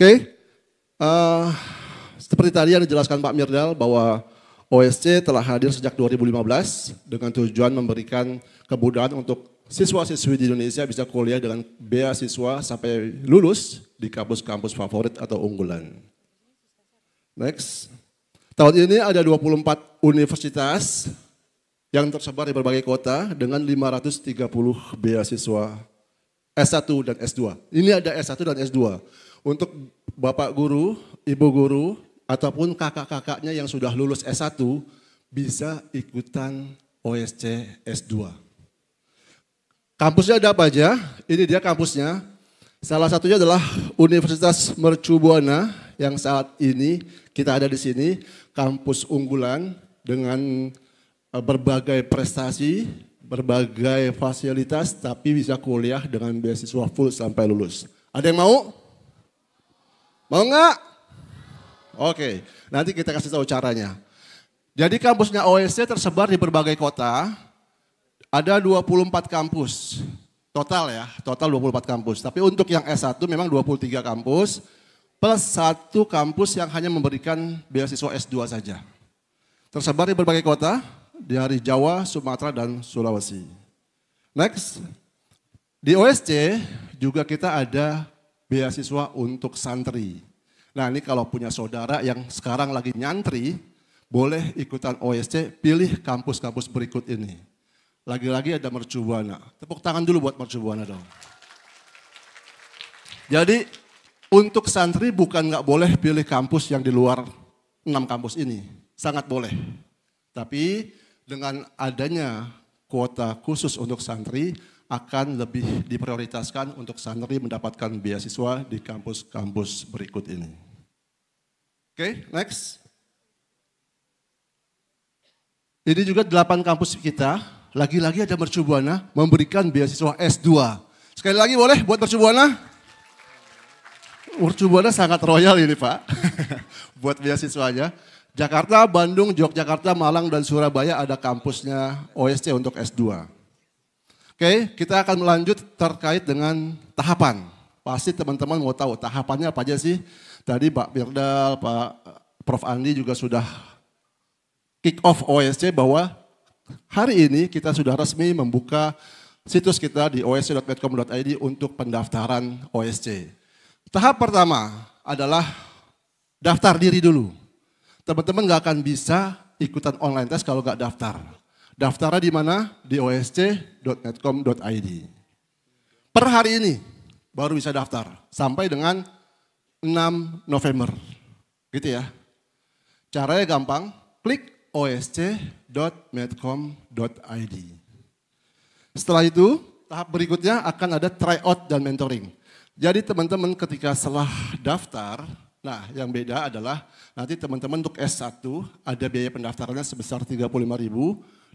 okay. uh, eh, seperti tadi yang dijelaskan Pak Mirdal bahwa OSC telah hadir sejak 2015 dengan tujuan memberikan kemudahan untuk siswa-siswi di Indonesia bisa kuliah dengan beasiswa sampai lulus di kampus-kampus favorit atau unggulan. Next. Tahun ini ada 24 universitas yang tersebar di berbagai kota dengan 530 beasiswa S1 dan S2. Ini ada S1 dan S2. Untuk Bapak guru, Ibu guru, ataupun kakak-kakaknya yang sudah lulus S1 bisa ikutan OSC S2. Kampusnya ada apa aja? Ini dia kampusnya. Salah satunya adalah Universitas Mercubuana yang saat ini kita ada di sini, kampus unggulan dengan e, berbagai prestasi, berbagai fasilitas, tapi bisa kuliah dengan beasiswa full sampai lulus. Ada yang mau? Mau nggak? Oke, nanti kita kasih tahu caranya. Jadi kampusnya OSC tersebar di berbagai kota. Ada 24 kampus. Total ya, total 24 kampus. Tapi untuk yang S1 memang 23 kampus. Plus satu kampus yang hanya memberikan beasiswa S2 saja. Tersebar di berbagai kota, dari Jawa, Sumatera, dan Sulawesi. Next, di OSC juga kita ada beasiswa untuk santri. Nah ini kalau punya saudara yang sekarang lagi nyantri, boleh ikutan OSC, pilih kampus-kampus berikut ini. Lagi-lagi ada mercubuana. Tepuk tangan dulu buat mercubuana dong. Jadi untuk santri bukan nggak boleh pilih kampus yang di luar enam kampus ini. Sangat boleh. Tapi dengan adanya kuota khusus untuk santri, akan lebih diprioritaskan untuk santri mendapatkan beasiswa di kampus-kampus berikut ini. Oke, okay, next. Ini juga delapan kampus kita, lagi-lagi ada Mercubuana memberikan beasiswa S2. Sekali lagi boleh buat Mercubuana? Mercubuana sangat royal ini Pak, buat beasiswanya. Jakarta, Bandung, Yogyakarta, Malang, dan Surabaya ada kampusnya OSC untuk S2. Oke, kita akan melanjut terkait dengan tahapan. Pasti teman-teman mau tahu tahapannya apa aja sih. Tadi Pak Birdal, Pak eh, Prof. Andi juga sudah kick off OSC bahwa hari ini kita sudah resmi membuka situs kita di osc.medcom.id untuk pendaftaran OSC. Tahap pertama adalah daftar diri dulu. Teman-teman nggak akan bisa ikutan online test kalau nggak daftar. Daftarnya di mana? Di osc.netcom.id. Per hari ini baru bisa daftar sampai dengan 6 November. Gitu ya. Caranya gampang, klik osc.medcom.id. Setelah itu, tahap berikutnya akan ada tryout dan mentoring. Jadi teman-teman ketika setelah daftar, Nah, yang beda adalah nanti teman-teman untuk S1 ada biaya pendaftarannya sebesar 35.000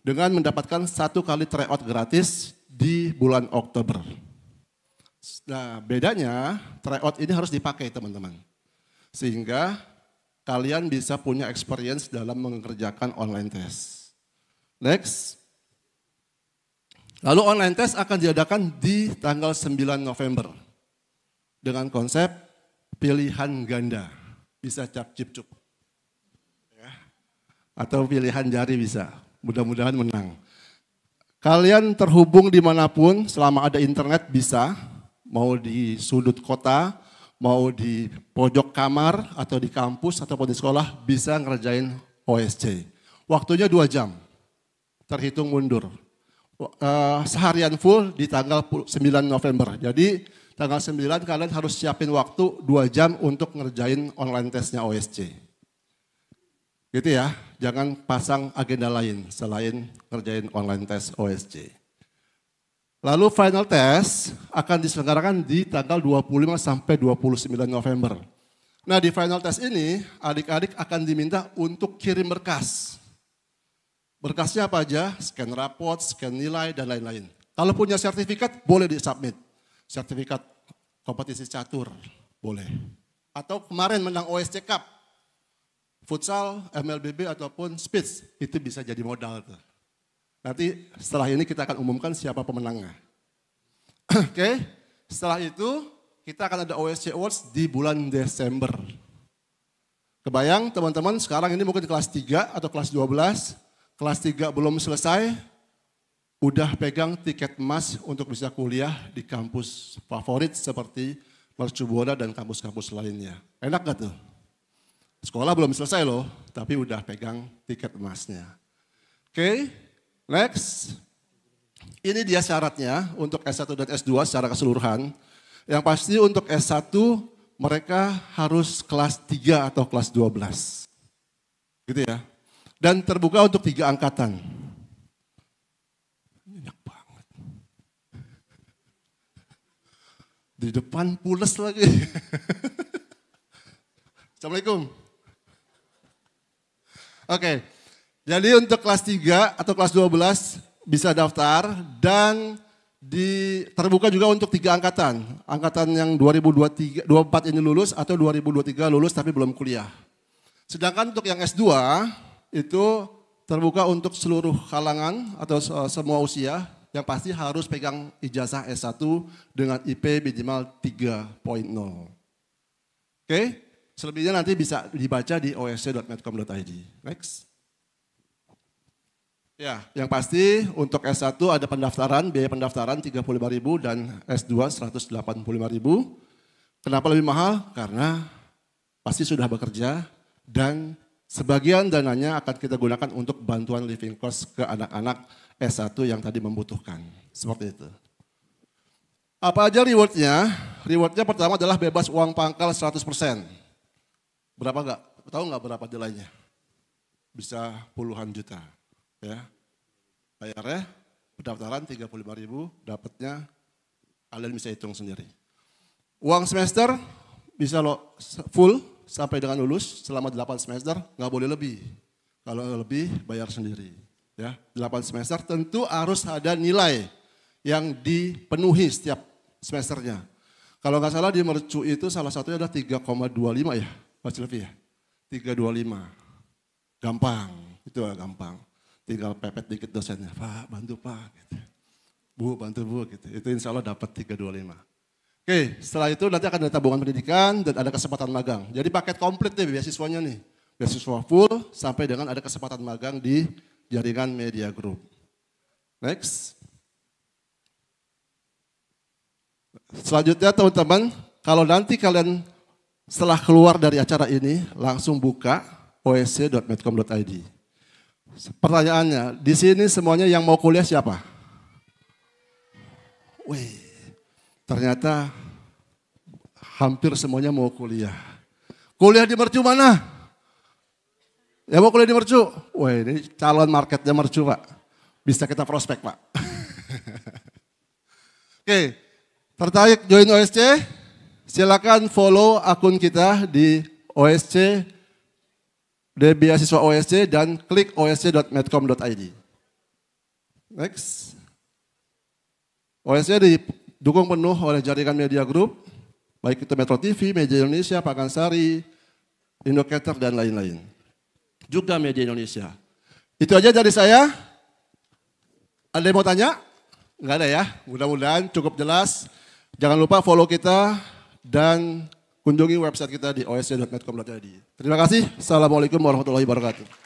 dengan mendapatkan satu kali tryout gratis di bulan Oktober. Nah, bedanya tryout ini harus dipakai teman-teman. Sehingga kalian bisa punya experience dalam mengerjakan online test. Next. Lalu online test akan diadakan di tanggal 9 November. Dengan konsep pilihan ganda bisa cap cip cup ya. atau pilihan jari bisa mudah-mudahan menang kalian terhubung dimanapun selama ada internet bisa mau di sudut kota mau di pojok kamar atau di kampus atau di sekolah bisa ngerjain OSC waktunya dua jam terhitung mundur eh, seharian full di tanggal 9 November jadi tanggal 9 kalian harus siapin waktu 2 jam untuk ngerjain online testnya OSC. Gitu ya, jangan pasang agenda lain selain ngerjain online test OSC. Lalu final test akan diselenggarakan di tanggal 25 sampai 29 November. Nah di final test ini adik-adik akan diminta untuk kirim berkas. Berkasnya apa aja? Scan rapot, scan nilai, dan lain-lain. Kalau punya sertifikat, boleh di submit Sertifikat kompetisi catur, boleh. Atau kemarin menang OSC Cup, futsal, MLBB ataupun speech, itu bisa jadi modal tuh. Nanti setelah ini kita akan umumkan siapa pemenangnya. Oke, okay. setelah itu kita akan ada OSC Awards di bulan Desember. Kebayang teman-teman sekarang ini mungkin kelas 3 atau kelas 12, kelas 3 belum selesai, udah pegang tiket emas untuk bisa kuliah di kampus favorit seperti Mercubuana dan kampus-kampus lainnya. Enak gak tuh? Sekolah belum selesai loh, tapi udah pegang tiket emasnya. Oke, okay, next. Ini dia syaratnya untuk S1 dan S2 secara keseluruhan. Yang pasti untuk S1 mereka harus kelas 3 atau kelas 12. Gitu ya. Dan terbuka untuk tiga angkatan. Di depan pules lagi. Assalamualaikum. Oke, okay. jadi untuk kelas 3 atau kelas 12 bisa daftar dan di terbuka juga untuk tiga angkatan. Angkatan yang 2023 24 ini lulus atau 2023 lulus tapi belum kuliah. Sedangkan untuk yang S2 itu terbuka untuk seluruh kalangan atau semua usia yang pasti harus pegang ijazah S1 dengan IP minimal 3.0. Oke, selebihnya nanti bisa dibaca di osc.medcom.id. Next. Ya, yang pasti untuk S1 ada pendaftaran, biaya pendaftaran 35.000 dan S2 185.000. Kenapa lebih mahal? Karena pasti sudah bekerja dan sebagian dananya akan kita gunakan untuk bantuan living cost ke anak-anak S1 yang tadi membutuhkan. Seperti itu. Apa aja rewardnya? Rewardnya pertama adalah bebas uang pangkal 100%. Berapa enggak? Tahu enggak berapa nilainya? Bisa puluhan juta. Ya. Bayarnya pendaftaran 35 ribu, dapatnya kalian bisa hitung sendiri. Uang semester bisa lo full sampai dengan lulus selama 8 semester, nggak boleh lebih. Kalau lebih bayar sendiri ya 8 semester tentu harus ada nilai yang dipenuhi setiap semesternya. Kalau nggak salah di mercu itu salah satunya adalah 3,25 ya, Mas Levi ya. 325. Gampang, itu gampang. Tinggal pepet dikit dosennya, Pak bantu Pak. Gitu. Bu bantu Bu gitu. Itu insya Allah dapat 325. Oke, setelah itu nanti akan ada tabungan pendidikan dan ada kesempatan magang. Jadi paket komplit nih beasiswanya nih. Beasiswa full sampai dengan ada kesempatan magang di Jaringan Media Group. Next. Selanjutnya teman-teman, kalau nanti kalian setelah keluar dari acara ini, langsung buka osc.medcom.id. Pertanyaannya, di sini semuanya yang mau kuliah siapa? Wih, ternyata hampir semuanya mau kuliah. Kuliah di mercu mana? Ya mau kuliah di mercu? Wah ini calon marketnya mercu pak. Bisa kita prospek pak. Oke, tertarik join OSC? Silakan follow akun kita di OSC, di beasiswa OSC dan klik osc.medcom.id. Next. OSC didukung penuh oleh jaringan media grup, baik itu Metro TV, Media Indonesia, Pakansari, Indocater, dan lain-lain juga media Indonesia. Itu aja dari saya. Ada yang mau tanya? Enggak ada ya. Mudah-mudahan cukup jelas. Jangan lupa follow kita dan kunjungi website kita di osc.net.com.id. Terima kasih. Assalamualaikum warahmatullahi wabarakatuh.